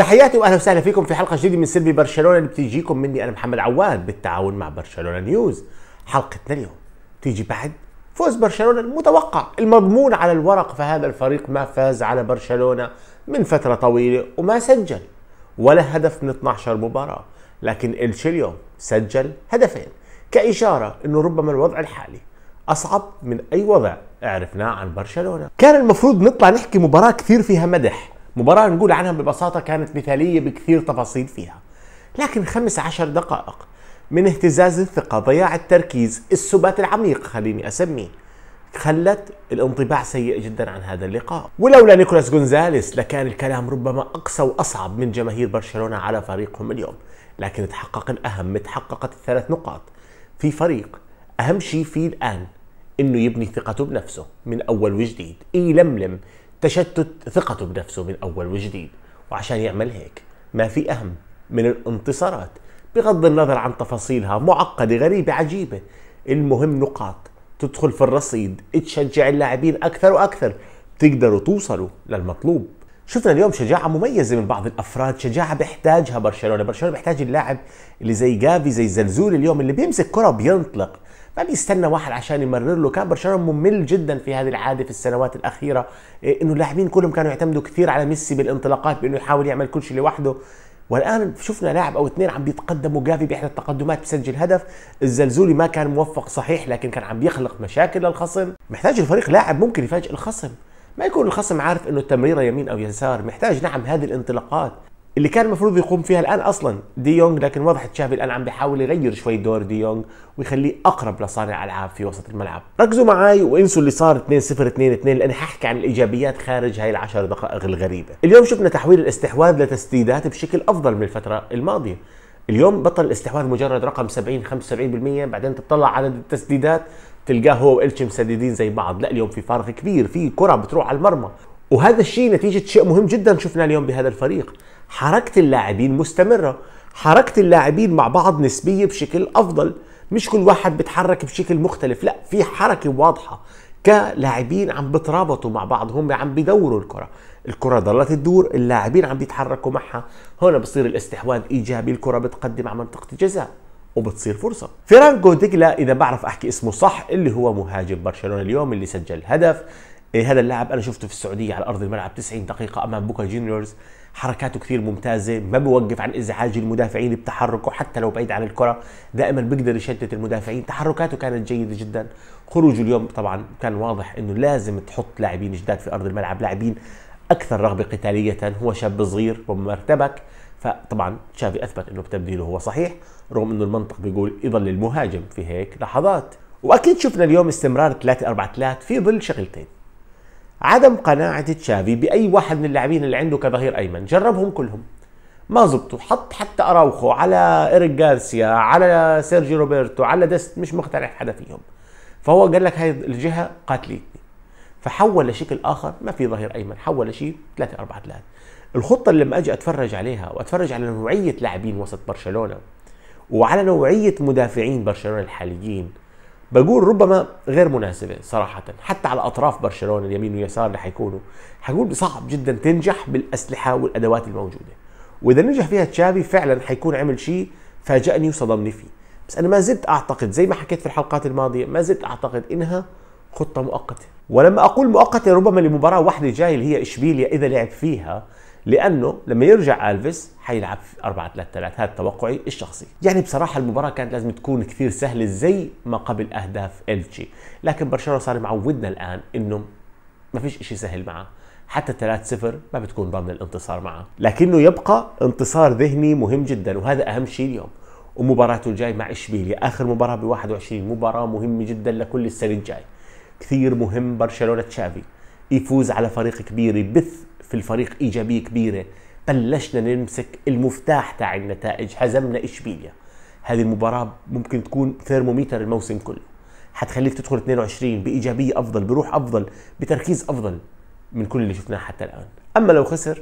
تحياتي واهلا وسهلا فيكم في حلقه جديده من سلبي برشلونه اللي بتجيكم مني انا محمد عواد بالتعاون مع برشلونه نيوز حلقتنا اليوم تيجي بعد فوز برشلونه المتوقع المضمون على الورق فهذا الفريق ما فاز على برشلونه من فتره طويله وما سجل ولا هدف من 12 مباراه لكن إلش اليوم سجل هدفين كإشارة أنه ربما الوضع الحالي أصعب من أي وضع عرفناه عن برشلونة كان المفروض نطلع نحكي مباراة كثير فيها مدح مباراة نقول عنها ببساطة كانت مثالية بكثير تفاصيل فيها لكن خمس عشر دقائق من اهتزاز الثقة ضياع التركيز السبات العميق خليني أسميه خلت الانطباع سيء جدا عن هذا اللقاء ولولا نيكولاس جونزاليس لكان الكلام ربما أقسى وأصعب من جماهير برشلونة على فريقهم اليوم لكن تحقق الأهم تحققت الثلاث نقاط في فريق أهم شيء فيه الآن انه يبني ثقته بنفسه من اول وجديد يلملم تشتت ثقته بنفسه من اول وجديد وعشان يعمل هيك ما في اهم من الانتصارات بغض النظر عن تفاصيلها معقده غريبه عجيبه المهم نقاط تدخل في الرصيد تشجع اللاعبين اكثر واكثر تقدروا توصلوا للمطلوب شفنا اليوم شجاعه مميزه من بعض الافراد شجاعه بيحتاجها برشلونه برشلونه بيحتاج اللاعب اللي زي جافي زي زلزول اليوم اللي بيمسك كره بينطلق ما بيستنى واحد عشان يمرر له كان برشلونه ممل جدا في هذه العاده في السنوات الاخيره إيه، انه اللاعبين كلهم كانوا يعتمدوا كثير على ميسي بالانطلاقات بانه يحاول يعمل كل شيء لوحده والان شفنا لاعب او اثنين عم بيتقدموا جافي باحدى التقدمات بسجل هدف الزلزولي ما كان موفق صحيح لكن كان عم بيخلق مشاكل للخصم محتاج الفريق لاعب ممكن يفاجئ الخصم ما يكون الخصم عارف انه التمريره يمين او يسار محتاج نعم هذه الانطلاقات اللي كان المفروض يقوم فيها الان اصلا دي يونغ لكن واضح تشافي الان عم بيحاول يغير شوي دور دي يونغ ويخليه اقرب لصانع العاب في وسط الملعب ركزوا معي وانسوا اللي صار 2 0 2 2 لاني ححكي عن الايجابيات خارج هاي العشر دقائق الغريبه اليوم شفنا تحويل الاستحواذ لتسديدات بشكل افضل من الفتره الماضيه اليوم بطل الاستحواذ مجرد رقم 70 75% بعدين تطلع عدد التسديدات تلقاه هو والتشي مسددين زي بعض لا اليوم في فارق كبير في كره بتروح على المرمى وهذا الشيء نتيجه شيء مهم جدا شفناه اليوم بهذا الفريق حركه اللاعبين مستمره حركه اللاعبين مع بعض نسبيه بشكل افضل مش كل واحد بتحرك بشكل مختلف لا في حركه واضحه كلاعبين عم بترابطوا مع بعض هم عم بيدوروا الكره الكره ضلت تدور اللاعبين عم بيتحركوا معها هنا بصير الاستحواذ ايجابي الكره بتقدم على منطقه الجزاء وبتصير فرصه فرانكو ديكلا اذا بعرف احكي اسمه صح اللي هو مهاجم برشلونه اليوم اللي سجل هدف إيه هذا اللاعب انا شفته في السعوديه على ارض الملعب 90 دقيقه امام بوكا جونيورز حركاته كثير ممتازه ما بوقف عن ازعاج المدافعين بتحركه حتى لو بعيد عن الكره دائما بيقدر يشتت المدافعين تحركاته كانت جيده جدا خروجه اليوم طبعا كان واضح انه لازم تحط لاعبين جداد في ارض الملعب لاعبين اكثر رغبه قتاليه هو شاب صغير ومرتبك فطبعا تشافي اثبت انه تبديله هو صحيح رغم انه المنطق بيقول يضل المهاجم في هيك لحظات واكيد شفنا اليوم استمرار 3 4 3 في ظل شغلتين عدم قناعة تشافي بأي واحد من اللاعبين اللي عنده كظهير أيمن جربهم كلهم ما زبطوا حط حتى أراوخو على إيريك جارسيا على سيرجي روبرتو على دست مش مقتنع حدا فيهم فهو قال لك هاي الجهة قاتلتني فحول لشكل اخر ما في ظهير ايمن حول لشيء 3 4 3 الخطه اللي لما اجي اتفرج عليها واتفرج على نوعيه لاعبين وسط برشلونه وعلى نوعيه مدافعين برشلونه الحاليين بقول ربما غير مناسبه صراحه حتى على اطراف برشلونه اليمين واليسار اللي حيكونوا حقول صعب جدا تنجح بالاسلحه والادوات الموجوده واذا نجح فيها تشافي فعلا حيكون عمل شيء فاجأني وصدمني فيه بس انا ما زلت اعتقد زي ما حكيت في الحلقات الماضيه ما زلت اعتقد انها خطة مؤقتة ولما أقول مؤقتة ربما لمباراة واحدة جاية اللي هي إشبيليا إذا لعب فيها لانه لما يرجع الفيس حيلعب 4 3 3 هذا توقعي الشخصي يعني بصراحه المباراه كانت لازم تكون كثير سهله زي ما قبل اهداف التشي لكن برشلونه صار معودنا الان انه ما فيش إشي سهل معه حتى 3-0 ما بتكون ضامن الانتصار معه لكنه يبقى انتصار ذهني مهم جدا وهذا اهم شيء اليوم ومباراته الجاي مع اشبيليا اخر مباراه ب 21 مباراه مهمه جدا لكل السنه الجاي كثير مهم برشلونه تشافي يفوز على فريق كبير يبث في الفريق ايجابيه كبيره بلشنا نمسك المفتاح تاع النتائج هزمنا اشبيليا هذه المباراه ممكن تكون ثرموميتر الموسم كله حتخليك تدخل 22 بايجابيه افضل بروح افضل بتركيز افضل من كل اللي شفناه حتى الان اما لو خسر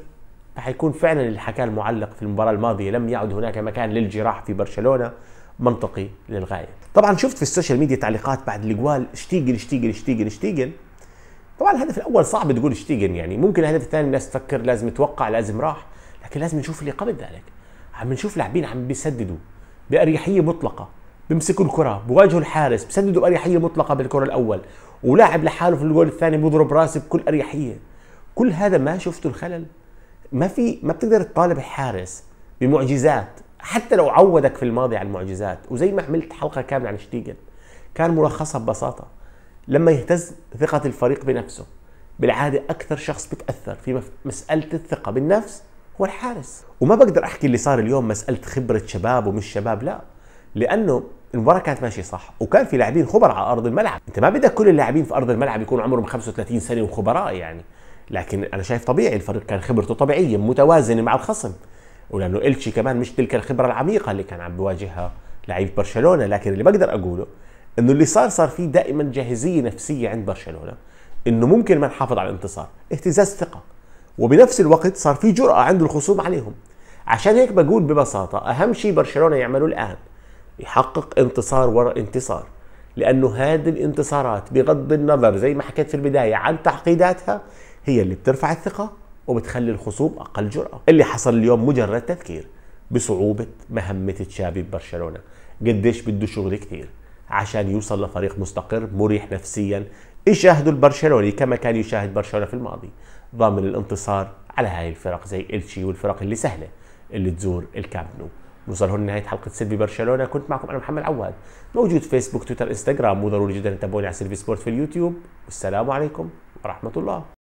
فحيكون فعلا اللي حكاه المعلق في المباراه الماضيه لم يعد هناك مكان للجراح في برشلونه منطقي للغايه طبعا شفت في السوشيال ميديا تعليقات بعد قال شتيجن شتيجن شتيجن شتيجن طبعا الهدف الاول صعب تقول شتيجن يعني ممكن الهدف الثاني الناس تفكر لازم يتوقع لازم راح لكن لازم نشوف اللي قبل ذلك عم نشوف لاعبين عم بيسددوا باريحيه مطلقه بيمسكوا الكره بواجهوا الحارس بسددوا باريحيه مطلقه بالكره الاول ولاعب لحاله في الجول الثاني بيضرب راسه بكل اريحيه كل هذا ما شفته الخلل ما في ما بتقدر تطالب الحارس بمعجزات حتى لو عودك في الماضي على المعجزات وزي ما عملت حلقه كامله عن شتيجن كان ملخصها ببساطه لما يهتز ثقه الفريق بنفسه بالعاده اكثر شخص بتاثر في مساله الثقه بالنفس هو الحارس وما بقدر احكي اللي صار اليوم مساله خبره شباب ومش شباب لا لانه المباراة كانت ماشية صح وكان في لاعبين خبراء على أرض الملعب، أنت ما بدك كل اللاعبين في أرض الملعب يكونوا عمرهم 35 سنة وخبراء يعني، لكن أنا شايف طبيعي الفريق كان خبرته طبيعية متوازنة مع الخصم، ولانه التشي كمان مش تلك الخبره العميقه اللي كان عم بيواجهها لعيب برشلونه لكن اللي بقدر اقوله انه اللي صار صار في دائما جاهزيه نفسيه عند برشلونه انه ممكن ما نحافظ على الانتصار اهتزاز ثقه وبنفس الوقت صار في جرأة عند الخصوم عليهم عشان هيك بقول ببساطة أهم شيء برشلونة يعمله الآن يحقق انتصار وراء انتصار لأنه هذه الانتصارات بغض النظر زي ما حكيت في البداية عن تعقيداتها هي اللي بترفع الثقة وبتخلي الخصوم اقل جراه اللي حصل اليوم مجرد تذكير بصعوبه مهمه تشابي ببرشلونه قديش بده شغل كثير عشان يوصل لفريق مستقر مريح نفسيا يشاهدوا البرشلوني كما كان يشاهد برشلونه في الماضي ضامن الانتصار على هاي الفرق زي التشي والفرق اللي سهله اللي تزور الكامب نو نوصل هون نهايه حلقه سيلفي برشلونه كنت معكم انا محمد عواد موجود فيسبوك تويتر انستغرام وضروري جدا تتابعوني على سيلفي سبورت في اليوتيوب والسلام عليكم ورحمه الله